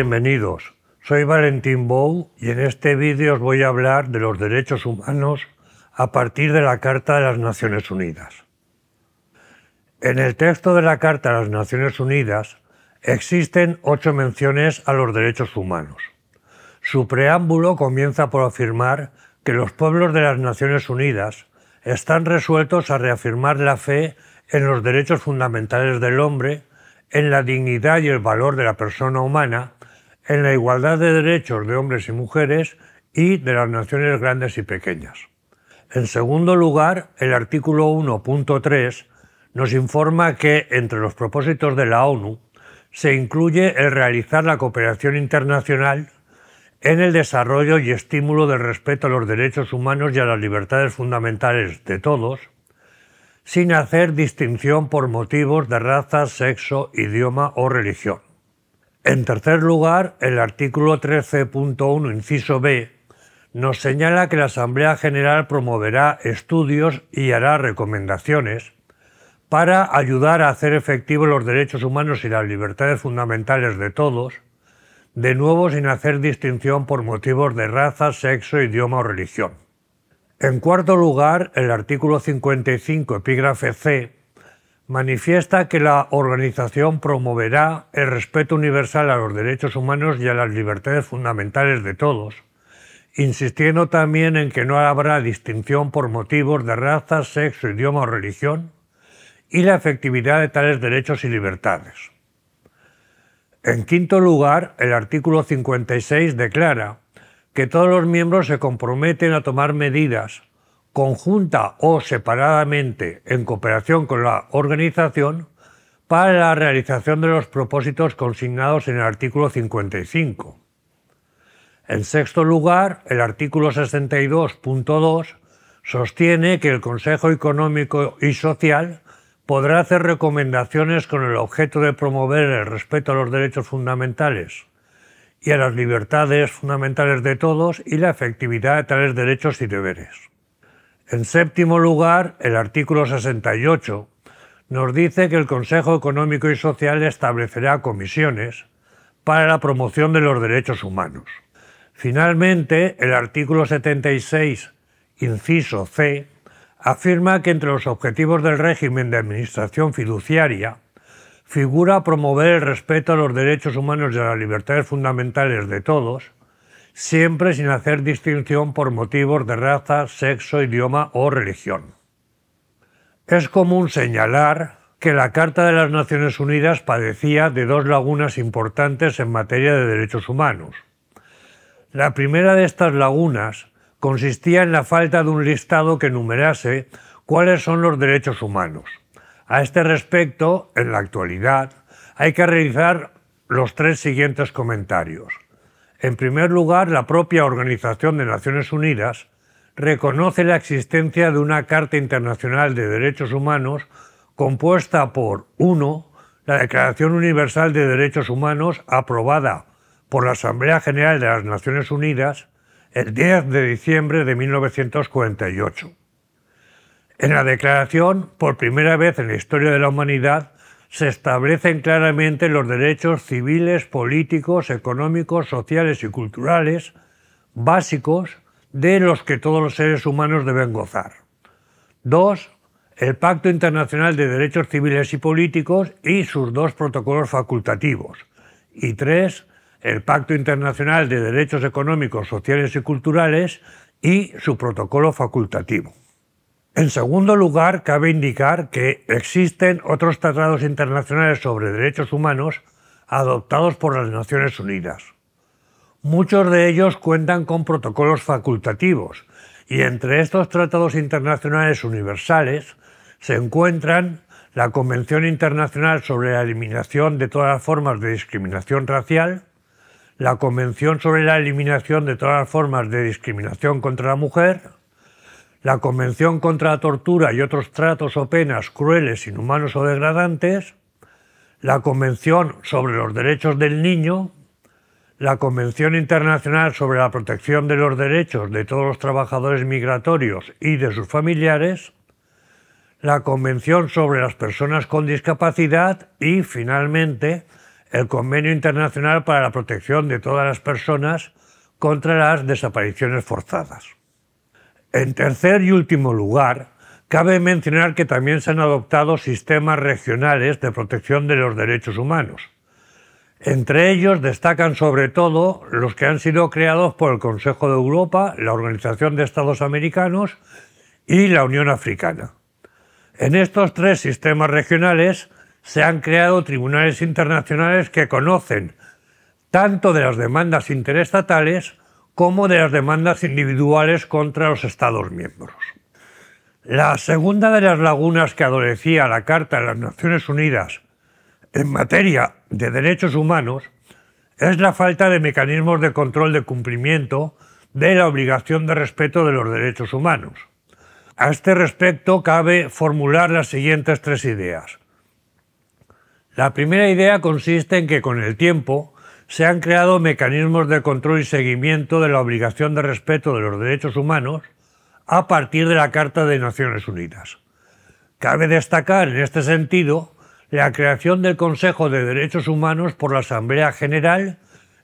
bienvenidos. Soy Valentín Bou y en este vídeo os voy a hablar de los derechos humanos a partir de la Carta de las Naciones Unidas. En el texto de la Carta de las Naciones Unidas existen ocho menciones a los derechos humanos. Su preámbulo comienza por afirmar que los pueblos de las Naciones Unidas están resueltos a reafirmar la fe en los derechos fundamentales del hombre, en la dignidad y el valor de la persona humana en la igualdad de derechos de hombres y mujeres y de las naciones grandes y pequeñas. En segundo lugar, el artículo 1.3 nos informa que entre los propósitos de la ONU se incluye el realizar la cooperación internacional en el desarrollo y estímulo del respeto a los derechos humanos y a las libertades fundamentales de todos, sin hacer distinción por motivos de raza, sexo, idioma o religión. En tercer lugar, el artículo 13.1, inciso B, nos señala que la Asamblea General promoverá estudios y hará recomendaciones para ayudar a hacer efectivos los derechos humanos y las libertades fundamentales de todos, de nuevo sin hacer distinción por motivos de raza, sexo, idioma o religión. En cuarto lugar, el artículo 55, epígrafe C, manifiesta que la organización promoverá el respeto universal a los derechos humanos y a las libertades fundamentales de todos, insistiendo también en que no habrá distinción por motivos de raza, sexo, idioma o religión, y la efectividad de tales derechos y libertades. En quinto lugar, el artículo 56 declara que todos los miembros se comprometen a tomar medidas conjunta o separadamente en cooperación con la organización para la realización de los propósitos consignados en el artículo 55. En sexto lugar, el artículo 62.2 sostiene que el Consejo Económico y Social podrá hacer recomendaciones con el objeto de promover el respeto a los derechos fundamentales y a las libertades fundamentales de todos y la efectividad de tales derechos y deberes. En séptimo lugar, el artículo 68 nos dice que el Consejo Económico y Social establecerá comisiones para la promoción de los derechos humanos. Finalmente, el artículo 76, inciso C, afirma que entre los objetivos del régimen de administración fiduciaria figura promover el respeto a los derechos humanos y a las libertades fundamentales de todos, siempre sin hacer distinción por motivos de raza, sexo, idioma o religión. Es común señalar que la Carta de las Naciones Unidas padecía de dos lagunas importantes en materia de derechos humanos. La primera de estas lagunas consistía en la falta de un listado que numerase cuáles son los derechos humanos. A este respecto, en la actualidad, hay que realizar los tres siguientes comentarios. En primer lugar, la propia Organización de Naciones Unidas reconoce la existencia de una Carta Internacional de Derechos Humanos compuesta por uno, La Declaración Universal de Derechos Humanos aprobada por la Asamblea General de las Naciones Unidas el 10 de diciembre de 1948. En la declaración, por primera vez en la historia de la humanidad, se establecen claramente los derechos civiles, políticos, económicos, sociales y culturales básicos de los que todos los seres humanos deben gozar. Dos, el Pacto Internacional de Derechos Civiles y Políticos y sus dos protocolos facultativos. Y tres, el Pacto Internacional de Derechos Económicos, Sociales y Culturales y su protocolo facultativo. En segundo lugar, cabe indicar que existen otros tratados internacionales sobre derechos humanos adoptados por las Naciones Unidas. Muchos de ellos cuentan con protocolos facultativos y entre estos tratados internacionales universales se encuentran la Convención Internacional sobre la Eliminación de todas las formas de discriminación racial, la Convención sobre la Eliminación de todas las formas de discriminación contra la mujer, la Convención contra la Tortura y otros tratos o penas crueles, inhumanos o degradantes, la Convención sobre los Derechos del Niño, la Convención Internacional sobre la Protección de los Derechos de todos los trabajadores migratorios y de sus familiares, la Convención sobre las Personas con Discapacidad y, finalmente, el Convenio Internacional para la Protección de todas las personas contra las desapariciones forzadas. En tercer y último lugar, cabe mencionar que también se han adoptado sistemas regionales de protección de los derechos humanos. Entre ellos destacan sobre todo los que han sido creados por el Consejo de Europa, la Organización de Estados Americanos y la Unión Africana. En estos tres sistemas regionales se han creado tribunales internacionales que conocen tanto de las demandas interestatales como de las demandas individuales contra los Estados miembros. La segunda de las lagunas que adolecía la Carta de las Naciones Unidas en materia de derechos humanos es la falta de mecanismos de control de cumplimiento de la obligación de respeto de los derechos humanos. A este respecto cabe formular las siguientes tres ideas. La primera idea consiste en que con el tiempo se han creado mecanismos de control y seguimiento de la obligación de respeto de los derechos humanos a partir de la Carta de Naciones Unidas. Cabe destacar en este sentido la creación del Consejo de Derechos Humanos por la Asamblea General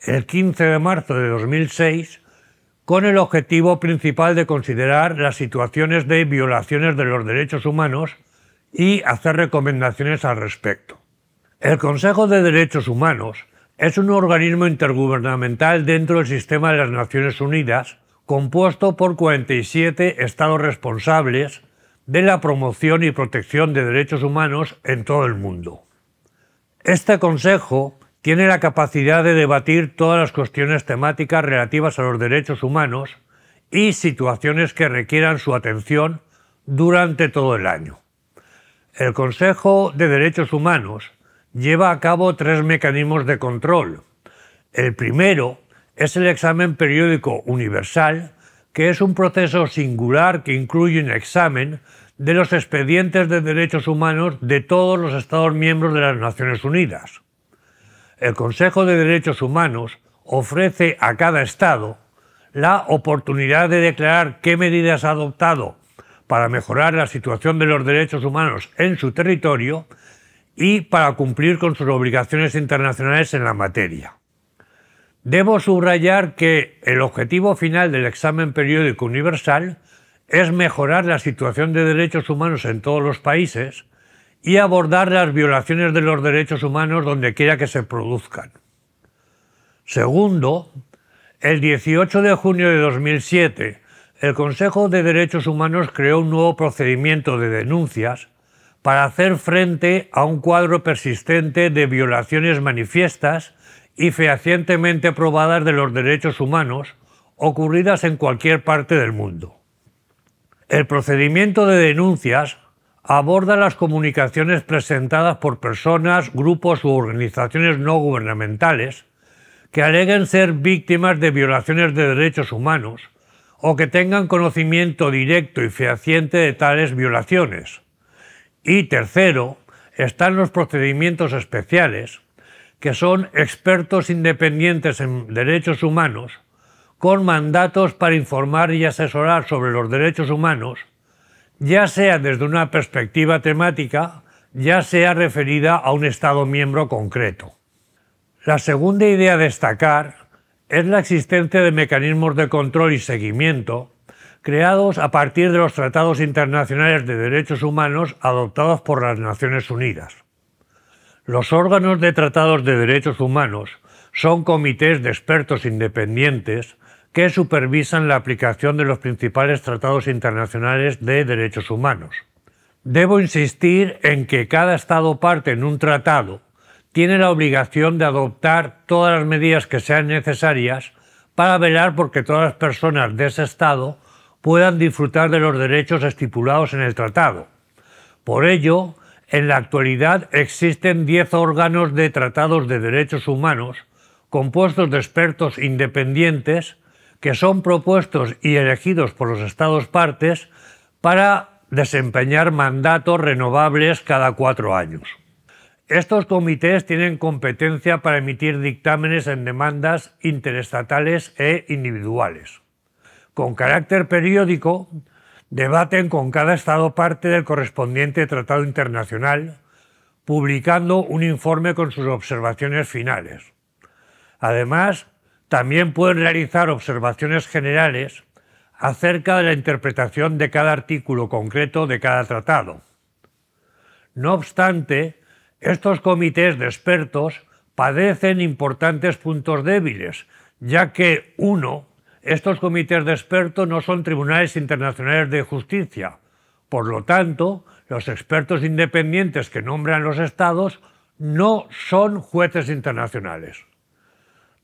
el 15 de marzo de 2006 con el objetivo principal de considerar las situaciones de violaciones de los derechos humanos y hacer recomendaciones al respecto. El Consejo de Derechos Humanos es un organismo intergubernamental dentro del sistema de las Naciones Unidas, compuesto por 47 estados responsables de la promoción y protección de derechos humanos en todo el mundo. Este Consejo tiene la capacidad de debatir todas las cuestiones temáticas relativas a los derechos humanos y situaciones que requieran su atención durante todo el año. El Consejo de Derechos Humanos lleva a cabo tres mecanismos de control. El primero es el examen periódico universal, que es un proceso singular que incluye un examen de los expedientes de derechos humanos de todos los Estados miembros de las Naciones Unidas. El Consejo de Derechos Humanos ofrece a cada Estado la oportunidad de declarar qué medidas ha adoptado para mejorar la situación de los derechos humanos en su territorio y para cumplir con sus obligaciones internacionales en la materia. Debo subrayar que el objetivo final del examen periódico universal es mejorar la situación de derechos humanos en todos los países y abordar las violaciones de los derechos humanos donde quiera que se produzcan. Segundo, el 18 de junio de 2007, el Consejo de Derechos Humanos creó un nuevo procedimiento de denuncias para hacer frente a un cuadro persistente de violaciones manifiestas y fehacientemente probadas de los derechos humanos ocurridas en cualquier parte del mundo. El procedimiento de denuncias aborda las comunicaciones presentadas por personas, grupos u organizaciones no gubernamentales que aleguen ser víctimas de violaciones de derechos humanos o que tengan conocimiento directo y fehaciente de tales violaciones, y tercero, están los procedimientos especiales, que son expertos independientes en derechos humanos, con mandatos para informar y asesorar sobre los derechos humanos, ya sea desde una perspectiva temática, ya sea referida a un Estado miembro concreto. La segunda idea a destacar es la existencia de mecanismos de control y seguimiento creados a partir de los tratados internacionales de derechos humanos adoptados por las Naciones Unidas. Los órganos de tratados de derechos humanos son comités de expertos independientes que supervisan la aplicación de los principales tratados internacionales de derechos humanos. Debo insistir en que cada Estado parte en un tratado tiene la obligación de adoptar todas las medidas que sean necesarias para velar porque todas las personas de ese Estado puedan disfrutar de los derechos estipulados en el tratado. Por ello, en la actualidad existen 10 órganos de tratados de derechos humanos compuestos de expertos independientes que son propuestos y elegidos por los Estados partes para desempeñar mandatos renovables cada cuatro años. Estos comités tienen competencia para emitir dictámenes en demandas interestatales e individuales con carácter periódico, debaten con cada Estado parte del correspondiente tratado internacional, publicando un informe con sus observaciones finales. Además, también pueden realizar observaciones generales acerca de la interpretación de cada artículo concreto de cada tratado. No obstante, estos comités de expertos padecen importantes puntos débiles, ya que uno estos comités de expertos no son tribunales internacionales de justicia. Por lo tanto, los expertos independientes que nombran los estados no son jueces internacionales.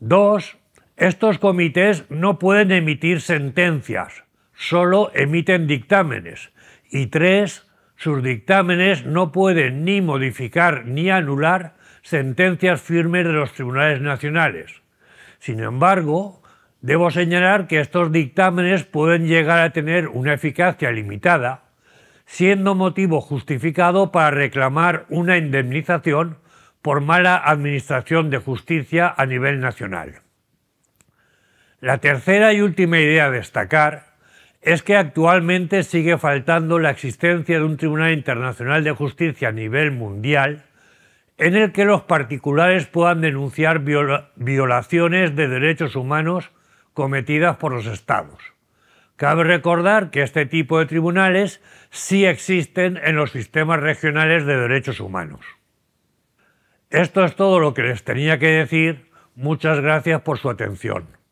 Dos, estos comités no pueden emitir sentencias, solo emiten dictámenes. Y tres, sus dictámenes no pueden ni modificar ni anular sentencias firmes de los tribunales nacionales. Sin embargo, Debo señalar que estos dictámenes pueden llegar a tener una eficacia limitada, siendo motivo justificado para reclamar una indemnización por mala administración de justicia a nivel nacional. La tercera y última idea a destacar es que actualmente sigue faltando la existencia de un Tribunal Internacional de Justicia a nivel mundial en el que los particulares puedan denunciar violaciones de derechos humanos cometidas por los estados. Cabe recordar que este tipo de tribunales sí existen en los sistemas regionales de derechos humanos. Esto es todo lo que les tenía que decir. Muchas gracias por su atención.